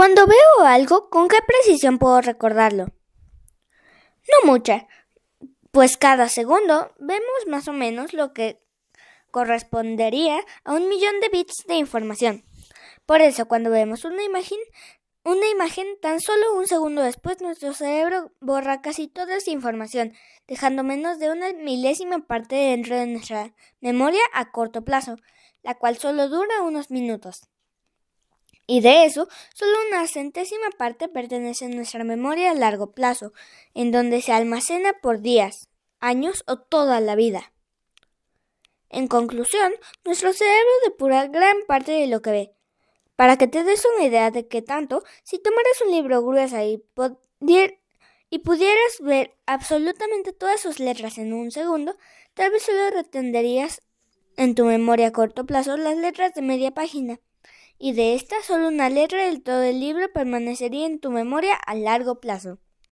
Cuando veo algo, ¿con qué precisión puedo recordarlo? No mucha, pues cada segundo vemos más o menos lo que correspondería a un millón de bits de información. Por eso, cuando vemos una imagen, una imagen tan solo un segundo después, nuestro cerebro borra casi toda esa información, dejando menos de una milésima parte dentro de nuestra memoria a corto plazo, la cual solo dura unos minutos. Y de eso, solo una centésima parte pertenece a nuestra memoria a largo plazo, en donde se almacena por días, años o toda la vida. En conclusión, nuestro cerebro depura gran parte de lo que ve. Para que te des una idea de qué tanto, si tomaras un libro grueso y, y pudieras ver absolutamente todas sus letras en un segundo, tal vez solo retenderías en tu memoria a corto plazo las letras de media página y de esta solo una letra del todo el libro permanecería en tu memoria a largo plazo.